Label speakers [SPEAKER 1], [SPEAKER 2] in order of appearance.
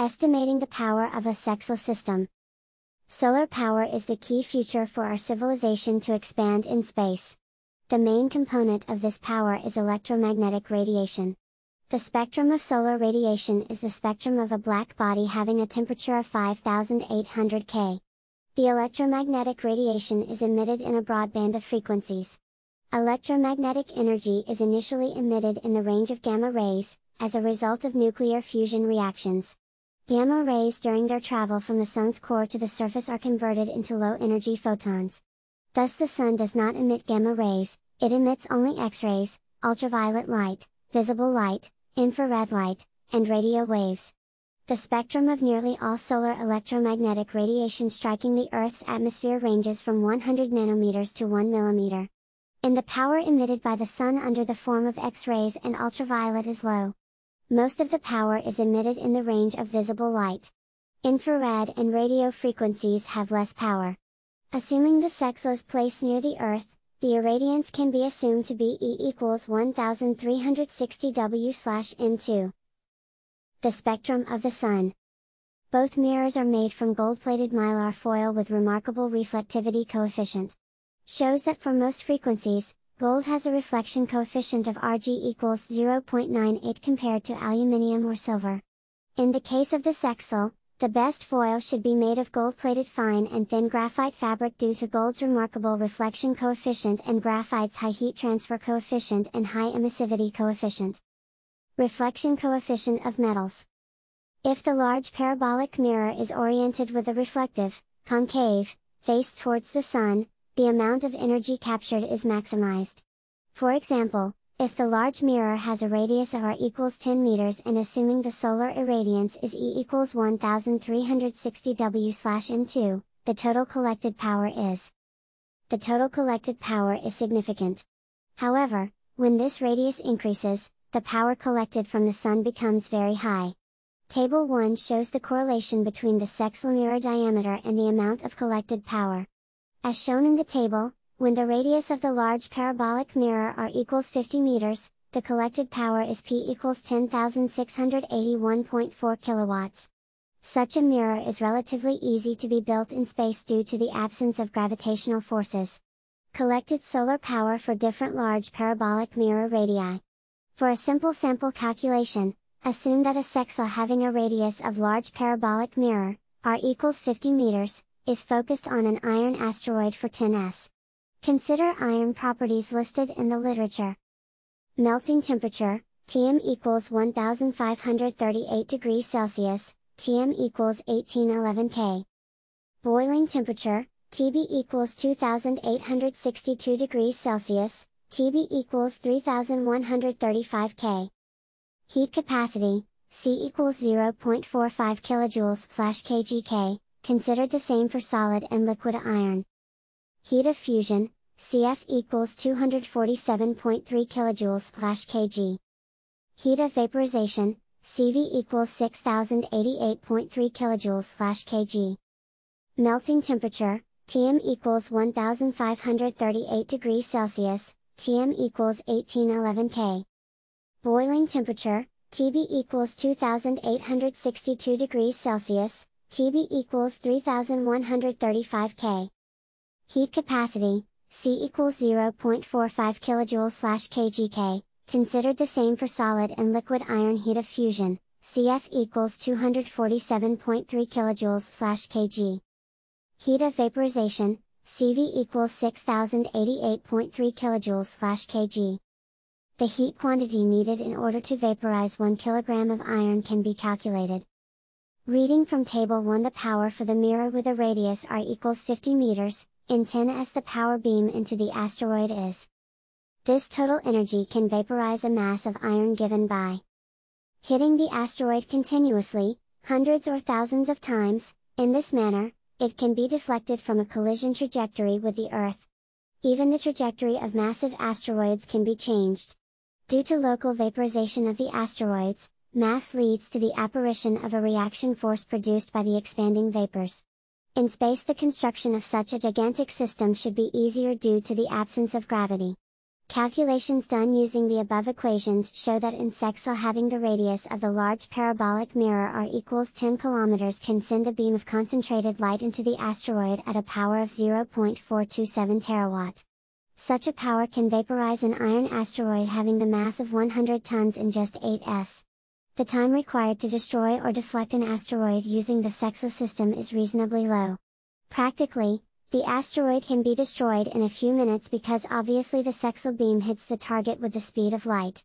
[SPEAKER 1] estimating the power of a sexual system. Solar power is the key future for our civilization to expand in space. The main component of this power is electromagnetic radiation. The spectrum of solar radiation is the spectrum of a black body having a temperature of 5800 K. The electromagnetic radiation is emitted in a broad band of frequencies. Electromagnetic energy is initially emitted in the range of gamma rays, as a result of nuclear fusion reactions. Gamma rays during their travel from the Sun's core to the surface are converted into low-energy photons. Thus the Sun does not emit gamma rays, it emits only X-rays, ultraviolet light, visible light, infrared light, and radio waves. The spectrum of nearly all solar electromagnetic radiation striking the Earth's atmosphere ranges from 100 nanometers to 1 millimeter. And the power emitted by the Sun under the form of X-rays and ultraviolet is low most of the power is emitted in the range of visible light. Infrared and radio frequencies have less power. Assuming the sexless place near the Earth, the irradiance can be assumed to be E equals 1360 W slash M2. The spectrum of the Sun. Both mirrors are made from gold-plated mylar foil with remarkable reflectivity coefficient. Shows that for most frequencies, Gold has a reflection coefficient of Rg equals 0.98 compared to aluminium or silver. In the case of the Sexel, the best foil should be made of gold-plated fine and thin graphite fabric due to gold's remarkable reflection coefficient and graphite's high heat transfer coefficient and high emissivity coefficient. Reflection coefficient of metals. If the large parabolic mirror is oriented with a reflective, concave, face towards the sun, the amount of energy captured is maximized. For example, if the large mirror has a radius of r equals 10 meters and assuming the solar irradiance is E equals 1360 W slash m 2 the total collected power is. The total collected power is significant. However, when this radius increases, the power collected from the sun becomes very high. Table 1 shows the correlation between the sexal mirror diameter and the amount of collected power. As shown in the table, when the radius of the large parabolic mirror r equals 50 meters, the collected power is P equals 10,681.4 kilowatts. Such a mirror is relatively easy to be built in space due to the absence of gravitational forces. Collected solar power for different large parabolic mirror radii. For a simple sample calculation, assume that a sexa having a radius of large parabolic mirror, r equals 50 meters, is focused on an iron asteroid for 10s. Consider iron properties listed in the literature. Melting temperature, Tm equals 1538 degrees Celsius, Tm equals 1811 K. Boiling temperature, Tb equals 2862 degrees Celsius, Tb equals 3135 K. Heat capacity, C equals 0.45 kilojoules slash kgK, considered the same for solid and liquid iron. Heat of fusion, CF equals 247.3 kilojoules slash kg. Heat of vaporization, CV equals 6088.3 kilojoules slash kg. Melting temperature, Tm equals 1538 degrees Celsius, Tm equals 1811 K. Boiling temperature, Tb equals 2862 degrees Celsius, TB equals 3135 K. Heat capacity, C equals 0.45 kJ slash kgK, considered the same for solid and liquid iron heat of fusion, CF equals 247.3 kJ slash kg. Heat of vaporization, CV equals 6088.3 kJ slash kg. The heat quantity needed in order to vaporize 1 kg of iron can be calculated. Reading from table 1 the power for the mirror with a radius r equals 50 meters, in 10 as the power beam into the asteroid is. This total energy can vaporize a mass of iron given by hitting the asteroid continuously, hundreds or thousands of times, in this manner, it can be deflected from a collision trajectory with the Earth. Even the trajectory of massive asteroids can be changed. Due to local vaporization of the asteroids, mass leads to the apparition of a reaction force produced by the expanding vapors. In space the construction of such a gigantic system should be easier due to the absence of gravity. Calculations done using the above equations show that an sextile having the radius of the large parabolic mirror r equals 10 kilometers can send a beam of concentrated light into the asteroid at a power of 0.427 terawatt. Such a power can vaporize an iron asteroid having the mass of 100 tons in just 8s the time required to destroy or deflect an asteroid using the Sexa system is reasonably low. Practically, the asteroid can be destroyed in a few minutes because obviously the SEXA beam hits the target with the speed of light.